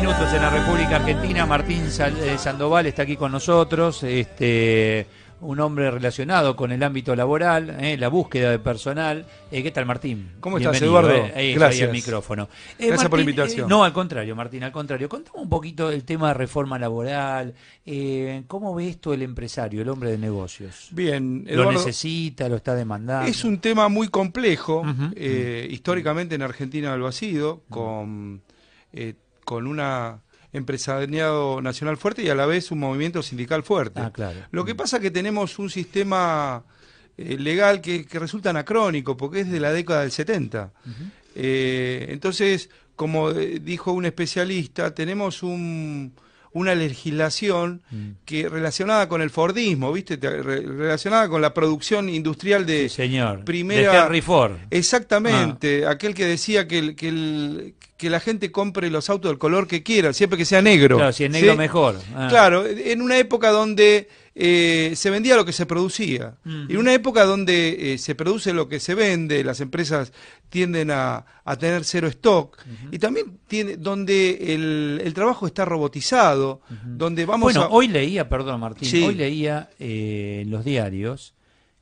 minutos en la República Argentina. Martín eh, Sandoval está aquí con nosotros, este, un hombre relacionado con el ámbito laboral, eh, la búsqueda de personal. Eh, ¿Qué tal, Martín? ¿Cómo estás, Eduardo? Gracias. el micrófono. por la invitación. no, al contrario, Martín, al contrario. Contame un poquito el tema de reforma laboral. ¿Cómo ve esto el empresario, el hombre de negocios? Bien. ¿Lo necesita, lo está demandando? Es un tema muy complejo. Históricamente en Argentina lo ha sido, con con una empresariado nacional fuerte y a la vez un movimiento sindical fuerte. Ah, Lo que mm. pasa es que tenemos un sistema eh, legal que, resulta anacrónico, porque es de la década del 70. Eh, entonces, como eh, dijo un especialista, tenemos un una legislación mm. que relacionada con el Fordismo, ¿viste? relacionada con la producción industrial de señor. primera de Ford. Exactamente, ah. aquel que decía que, que, la gente compre los autos del color que quiera, siempre que sea negro. Claro, si es negro mejor. Ah. Claro, en una época donde eh, se vendía lo que se producía. En una época donde eh, se produce lo que se vende, las empresas tienden a, tener cero stock, y también tiene, donde el, trabajo está robotizado, donde vamos bueno, hoy leía, perdón Martín, hoy leía eh, los diarios,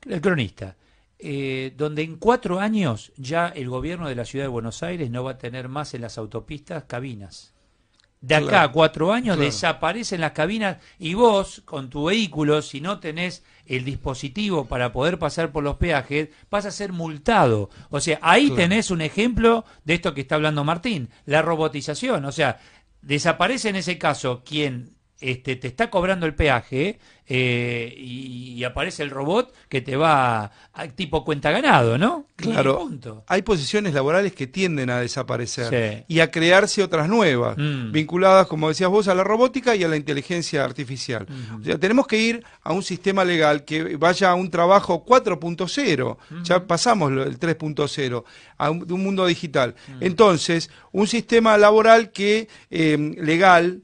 el cronista, donde en cuatro años ya el gobierno de la ciudad de Buenos Aires no va a tener más en las autopistas cabinas. De acá a cuatro años desaparecen las cabinas y vos, con tu vehículo, si no tenés el dispositivo para poder pasar por los peajes, vas a ser multado. O sea, ahí tenés un ejemplo de esto que está hablando Martín, la robotización. O sea, desaparece en ese caso quien este, te está cobrando el peaje eh, y, aparece el robot que te va tipo cuenta ganado, ¿no? Claro. Hay posiciones laborales que tienden a desaparecer y a crearse otras nuevas, mm. vinculadas, como decías vos, a la robótica y a la inteligencia artificial. Mm. tenemos que ir a un sistema legal que vaya a un trabajo 4.0, mm. ya pasamos el 3.0, a un, mundo digital. Entonces, un sistema laboral que eh, legal,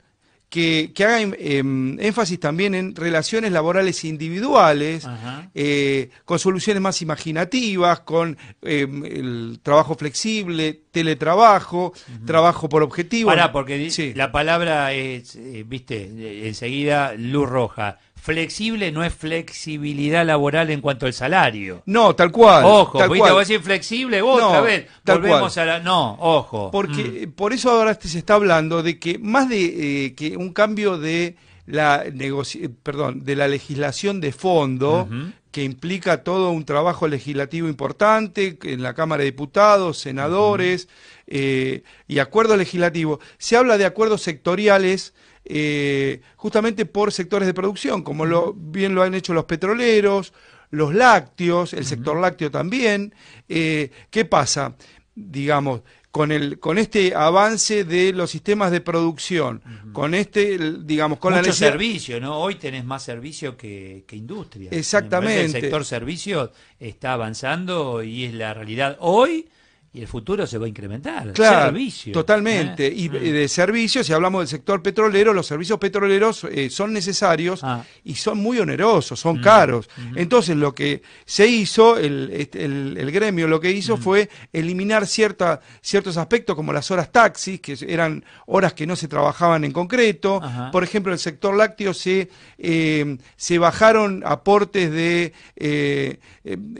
que, que haga em, em, énfasis también en relaciones laborales individuales, eh, con soluciones más imaginativas, con em, el trabajo flexible, teletrabajo, trabajo por objetivo. ahora porque la palabra es, eh, viste, enseguida luz roja flexible no es flexibilidad laboral en cuanto al salario. No, tal cual. Ojo, tal cual. vos flexible, vos no, otra vez volvemos a la... No, ojo. Porque mm. por eso ahora este se está hablando de que más de eh, que un cambio de la eh, perdón, de la legislación de fondo, que implica todo un trabajo legislativo importante en la Cámara de Diputados, senadores eh, y acuerdos legislativos, se habla de acuerdos sectoriales eh, justamente por sectores de producción, como lo, bien lo han hecho los petroleros, los lácteos, el sector lácteo también. Eh, ¿Qué pasa? Digamos, con, el, con este avance de los sistemas de producción, con este, digamos, con Mucho la servicio, ¿no? Hoy tenés más servicio que, que industria. Exactamente. El sector servicios está avanzando y es la realidad hoy y el futuro se va a incrementar. Claro, totalmente. Eh. Y mm. de servicios, si hablamos del sector petrolero, los servicios petroleros eh, son necesarios ah. y son muy onerosos, son mm. caros. Mm. Entonces, lo que se hizo, el, este, el, gremio lo que hizo fue eliminar cierta, ciertos aspectos como las horas taxis, que eran horas que no se trabajaban en concreto. Por ejemplo, en el sector lácteo se, eh, se bajaron aportes de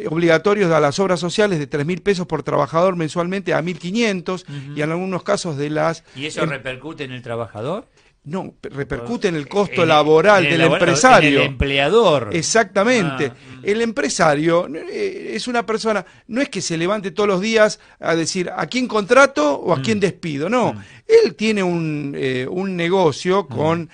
obligatorios a las obras sociales de tres mil pesos por trabajador mensualmente a 1.500 y en algunos casos de las... ¿Y eso em, repercute en el trabajador? No, repercute en el eh, costo laboral del empresario. el empleador. Exactamente. Ah, mm. El empresario eh, eh, es una persona, no es que se levante todos los días a decir a quién contrato o a quién mm. despido, no. Mm. Él tiene un, negocio con,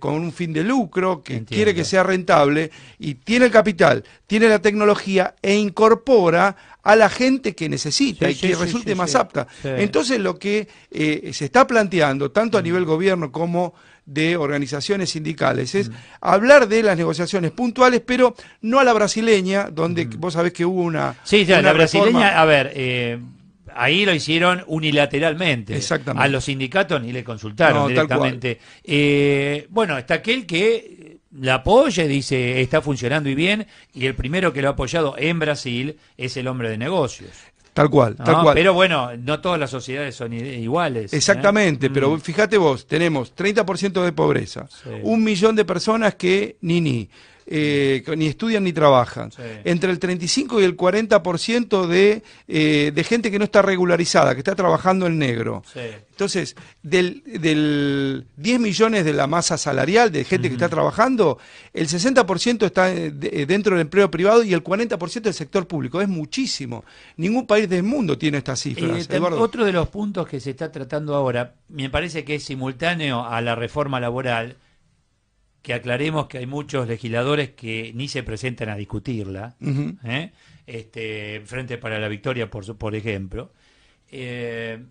con un fin de lucro que quiere que sea rentable y tiene el capital, tiene la tecnología e incorpora a la gente que necesita y que resulte más apta. Entonces lo que eh, se está planteando, tanto a mm. nivel gobierno como de organizaciones sindicales, es mm. hablar de las negociaciones puntuales, pero no a la brasileña, donde mm. vos sabés que hubo una... Sí, la brasileña, a ver... Eh, ahí lo hicieron unilateralmente. Exactamente. A los sindicatos ni le consultaron no, directamente. Eh, bueno, está aquel que la apoya dice está funcionando y bien, y el primero que lo ha apoyado en Brasil es el hombre de negocios. Tal cual, tal cual. Pero bueno, no todas las sociedades son iguales. ¿eh? Exactamente, pero mm. fíjate vos, tenemos 30% de pobreza, un millón de personas que, ni, ni, eh, ni estudian ni trabajan. Entre el 35 y el 40% de, eh, de gente que no está regularizada, que está trabajando en negro. Entonces, del, del, 10 millones de la masa salarial de gente que está trabajando, el 60% está eh, dentro del empleo privado y el 40% del sector público. Es muchísimo. Ningún país del mundo tiene estas cifras. otro de los puntos que se está tratando ahora, me parece que es simultáneo a la reforma laboral, que aclaremos que hay muchos legisladores que ni se presentan a discutirla, ¿eh? este, Frente para la Victoria, por, por ejemplo, eh,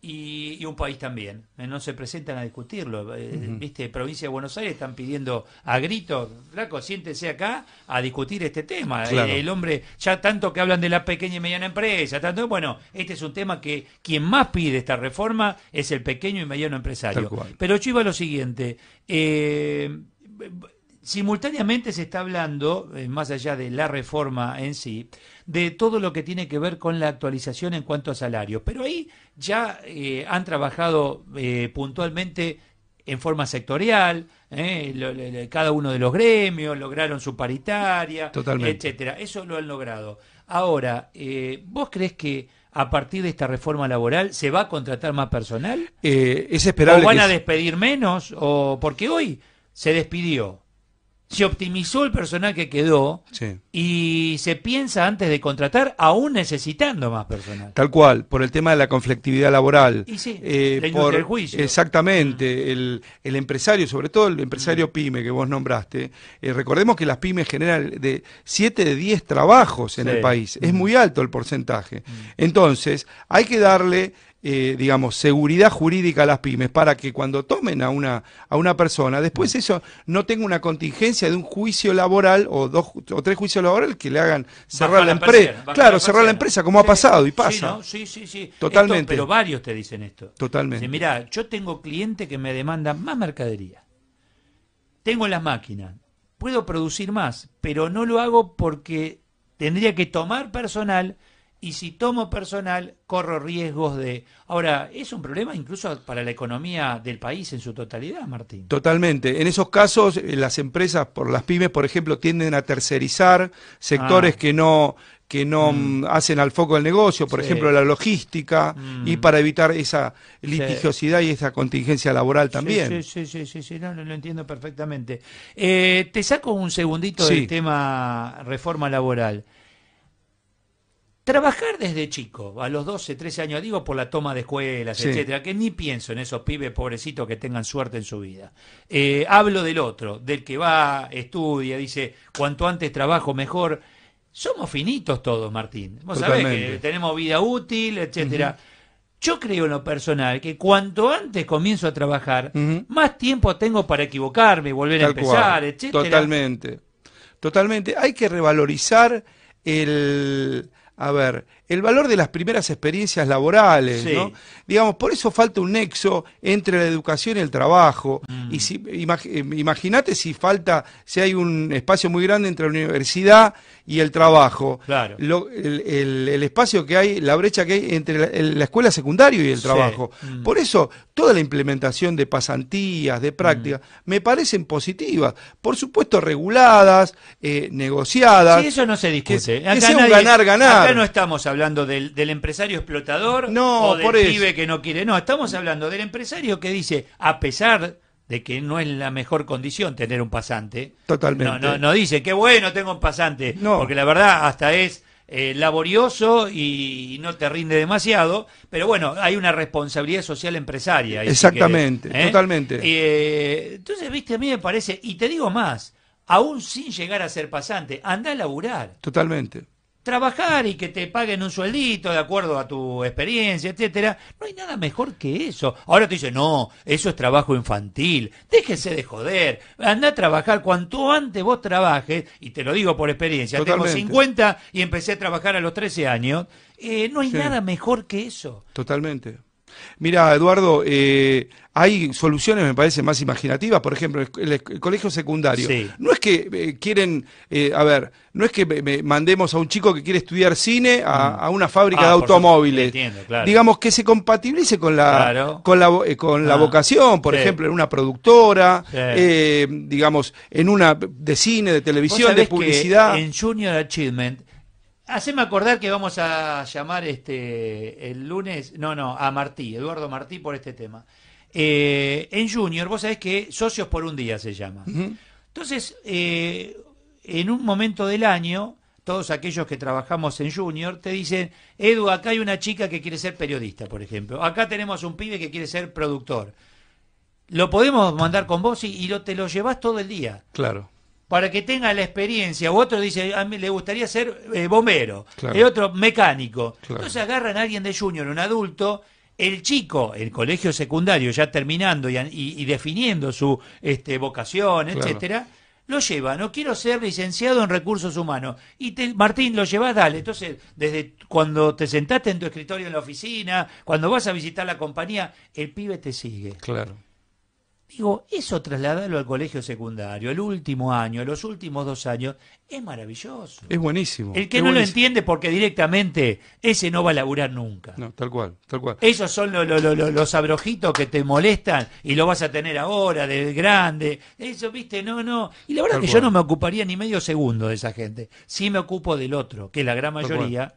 y, un país también, ¿eh? no se presentan a discutirlo. Viste, provincia de Buenos Aires están pidiendo a gritos, flaco, siéntese acá a discutir este tema. El, hombre, ya tanto que hablan de la pequeña y mediana empresa, tanto, bueno, este es un tema que quien más pide esta reforma es el pequeño y mediano empresario. Pero yo iba a lo siguiente, simultáneamente se está hablando, eh, más allá de la reforma en sí, de todo lo que tiene que ver con la actualización en cuanto a salarios. Pero ahí ya eh, han trabajado eh, puntualmente en forma sectorial, cada uno de los gremios lograron su paritaria, etcétera. Eso lo han logrado. Ahora, ¿vos crees que a partir de esta reforma laboral se va a contratar más personal? es esperable. ¿O van a despedir menos? O porque hoy se despidió. Se optimizó el personal que quedó y se piensa antes de contratar, aún necesitando más personal. Tal cual, por el tema de la conflictividad laboral. Y sí, eh, por, el juicio. Exactamente, ah. el, empresario, sobre todo el empresario mm. pyme que vos nombraste. Eh, recordemos que las pymes generan de 7 de 10 trabajos en el país. Es muy alto el porcentaje. Mm. Entonces, hay que darle eh, digamos, seguridad jurídica a las pymes para que cuando tomen a una, a una persona, después mm. eso no tenga una contingencia de un juicio laboral o dos o tres juicios laborales que le hagan cerrar la, empresa. claro, cerrar la empresa, como ha pasado y pasa. Sí, sí, sí, Totalmente. pero varios te dicen esto. Totalmente. mira, yo tengo clientes que me demandan más mercadería. Tengo las máquinas. Puedo producir más, pero no lo hago porque tendría que tomar personal y si tomo personal, corro riesgos de... Ahora, es un problema incluso para la economía del país en su totalidad, Martín. Totalmente. En esos casos, eh, las empresas, por las pymes, por ejemplo, tienden a tercerizar sectores ah. que no que no mm. Mm, hacen al foco del negocio, por ejemplo la logística, y mm. para evitar esa litigiosidad y esa contingencia laboral también. Sí, sí, sí, sí, lo entiendo perfectamente. Eh, te saco un segundito del tema reforma laboral. Trabajar desde chico, a los 12, 13 años, digo por la toma de escuelas, etcétera, que ni pienso en esos pibes pobrecitos que tengan suerte en su vida. Eh, hablo del otro, del que va, estudia, dice, cuanto antes trabajo mejor. Somos finitos todos, Martín. Vos sabés que tenemos vida útil, etcétera. Yo creo en lo personal que cuanto antes comienzo a trabajar, más tiempo tengo para equivocarme, volver a empezar, etcétera. Totalmente. Totalmente. Hay que revalorizar el a ver, el valor de las primeras experiencias laborales, Digamos, por eso falta un nexo entre la educación y el trabajo. Mm. Y si, eh, imagínate si falta, si hay un espacio muy grande entre la universidad y el trabajo. Claro. el, espacio que hay, la brecha que hay entre la, escuela secundaria y el trabajo. Mm. Por eso, toda la implementación de pasantías, de prácticas, mm. me parecen positivas. Por supuesto, reguladas, eh, negociadas. Sí, eso no se discute. Que, ganar-ganar. Acá no estamos hablando hablando del, empresario explotador no, o que no quiere. No, estamos hablando del empresario que dice, a pesar de que no es la mejor condición tener un pasante. Totalmente. No, no, dice, qué bueno tengo un pasante. Porque la verdad hasta es eh, laborioso y, no te rinde demasiado. Pero bueno, hay una responsabilidad social empresaria. Exactamente, ¿eh? totalmente. Eh, entonces, viste, a mí me parece, y te digo más, aún sin llegar a ser pasante, anda a laburar. Totalmente trabajar y que te paguen un sueldito de acuerdo a tu experiencia, etcétera. No hay nada mejor que eso. Ahora te dicen, no, eso es trabajo infantil. Déjese de joder. Anda a trabajar cuanto antes vos trabajes, y te lo digo por experiencia, tengo 50 y empecé a trabajar a los 13 años. Eh, no hay nada mejor que eso. Totalmente. Mira, Eduardo, eh, hay soluciones, me parece, más imaginativas. Por ejemplo, el, colegio secundario. No es que eh, quieren, eh, a ver, no es que mandemos a un chico que quiere estudiar cine a, mm. una fábrica ah, de automóviles. Digamos que se compatibilice con la, con la, con la ah. vocación, por ejemplo, en una productora, digamos, en una de cine, de televisión, de publicidad. en Junior Achievement Haceme acordar que vamos a llamar este el lunes, no, no, a Martí, Eduardo Martí por este tema. Eh, en Junior, vos sabés que Socios por un día se llama. Entonces, eh, en un momento del año, todos aquellos que trabajamos en Junior te dicen, Edu, acá hay una chica que quiere ser periodista, por ejemplo. Acá tenemos un pibe que quiere ser productor. Lo podemos mandar con vos y, y lo, te lo llevas todo el día. Claro para que tenga la experiencia. u otro dice, a mí le gustaría ser eh, bombero. El otro, mecánico. Entonces agarran a alguien de junior, un adulto. El chico, el colegio secundario, ya terminando y, definiendo su este, vocación, etcétera, lo lleva, no quiero ser licenciado en recursos humanos. Y Martín, lo llevas, dale. Entonces, desde cuando te sentaste en tu escritorio en la oficina, cuando vas a visitar la compañía, el pibe te sigue. Claro. Digo, eso trasladarlo al colegio secundario, el último año, los últimos dos años, es maravilloso. Es buenísimo. El que no lo entiende porque directamente ese no va a laburar nunca. No, tal cual, tal cual. Esos son los abrojitos que te molestan y lo vas a tener ahora, del grande. Eso, viste, no, no. Y la verdad que yo no me ocuparía ni medio segundo de esa gente. Sí me ocupo del otro, que es la gran mayoría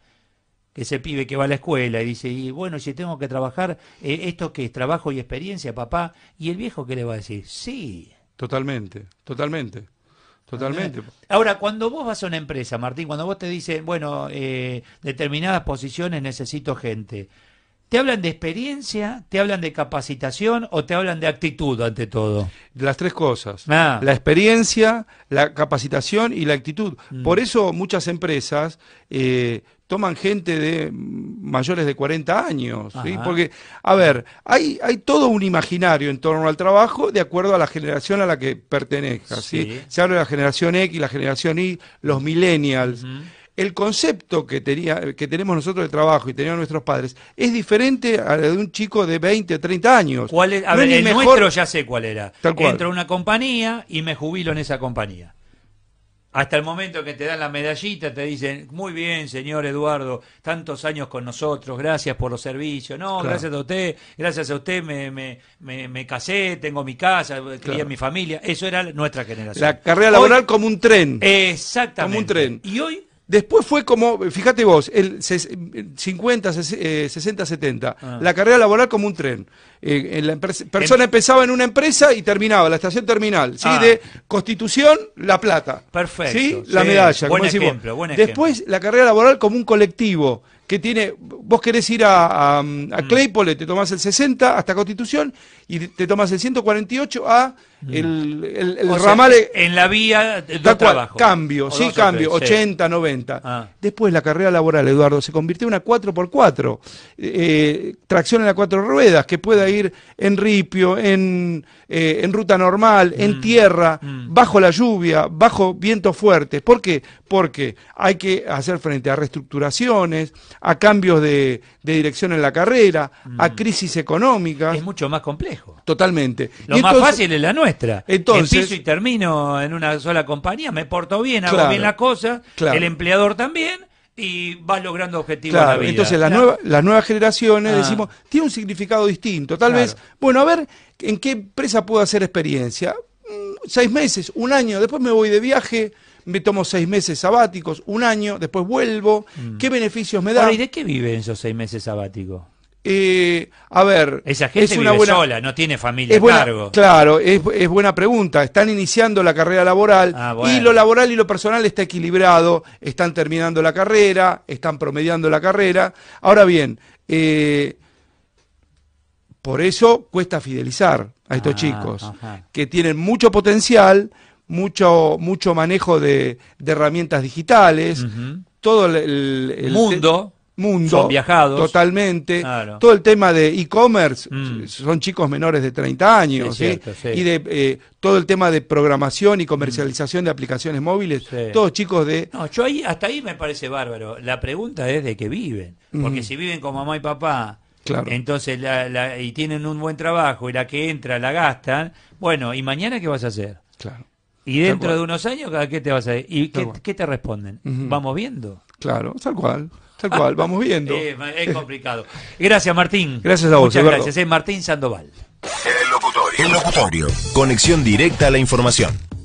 ese pibe que va a la escuela y dice, y bueno, si tengo que trabajar, eh, esto que es trabajo y experiencia, papá, ¿y el viejo que le va a decir? Sí. Totalmente, totalmente. Totalmente. Ah, ahora, cuando vos vas a una empresa, Martín, cuando vos te dicen, bueno, eh, determinadas posiciones necesito gente, ¿te hablan de experiencia, te hablan de capacitación o te hablan de actitud ante todo? Las tres cosas. Ah. La experiencia, la capacitación y la actitud. Mm. Por eso muchas empresas... Eh, toman gente de mayores de 40 años, porque, a ver, hay, hay todo un imaginario en torno al trabajo de acuerdo a la generación a la que pertenezca. ¿sí? Se habla de la generación X, la generación Y, los millennials. El concepto que, tenía, que tenemos nosotros de trabajo y tenían nuestros padres es diferente a de un chico de 20, o 30 años. ¿Cuál es? A ver, el mejor... ya sé cuál era. Entro a una compañía y me jubilo en esa compañía. Hasta el momento que te dan la medallita, te dicen, muy bien, señor Eduardo, tantos años con nosotros, gracias por los servicios, no, gracias a usted, gracias a usted me, me, me, casé, tengo mi casa, crié mi familia, eso era nuestra generación. La carrera laboral como un tren. Exactamente. Como un tren. Y hoy Después fue como, fíjate vos, el 50, 60, 70, la carrera laboral como un tren. Eh, la persona em- empezaba en una empresa y terminaba, la estación terminal, ¿sí? Ah. De Constitución, La Plata. Perfecto. ¿Sí? La medalla. Buen ejemplo, buen ejemplo. Después la carrera laboral como un colectivo que tiene, vos querés ir a, a mm. Claypole, te tomás el 60 hasta Constitución y te tomás el 148 a el, ramal. en la vía de trabajo. Cambio, sí, cambio, 80, 90. Ah. Después la carrera laboral, Eduardo, se convirtió en una 4x4. Eh, tracción en las cuatro ruedas, que pueda ir en ripio, en, eh, ruta normal, en mm, tierra, mm. bajo la lluvia, bajo vientos fuertes. ¿Por qué? Porque hay que hacer frente a reestructuraciones, a cambios de, dirección en la carrera, a mm. crisis económicas. Es mucho más complejo. Totalmente. Lo más fácil es la nueva. Entonces, Empiezo y termino en una sola compañía, me porto bien, hago bien la cosa, el empleador también y va logrando objetivos la vida. Entonces las, nuevas, generaciones, ah. decimos, tiene un significado distinto. Tal vez, bueno, a ver en qué empresa puedo hacer experiencia. Mm, seis meses, un año, después me voy de viaje, me tomo seis meses sabáticos, un año, después vuelvo. Mm. ¿Qué beneficios me da? ¿Y de qué viven esos seis meses sabáticos? Eh, a ver. Esa gente es una buena, sola, no tiene familia es Claro, es, buena pregunta. Están iniciando la carrera laboral ah, y lo laboral y lo personal está equilibrado. Están terminando la carrera, están promediando la carrera. Ahora bien, eh, por eso cuesta fidelizar a estos chicos, que tienen mucho potencial, mucho, mucho manejo de, herramientas digitales, todo el mundo mundo. Totalmente. Todo el tema de e-commerce, mm. son chicos menores de 30 años, Y de eh, todo el tema de programación y mm. comercialización de aplicaciones móviles, todos chicos de... No, yo ahí, hasta ahí me parece bárbaro. La pregunta es de qué viven. Porque si viven con mamá y papá, Entonces, y tienen un buen trabajo y la que entra la gastan. Bueno, ¿y mañana qué vas a hacer? Claro. Y dentro de unos años, ¿qué te vas a hacer? ¿Y qué, te responden? Vamos viendo. Claro, tal cual. Tal cual, vamos viendo. es complicado. Gracias, Martín. Gracias a vos. Muchas gracias, eh, Martín Sandoval. El locutorio. El locutorio. Conexión directa a la información.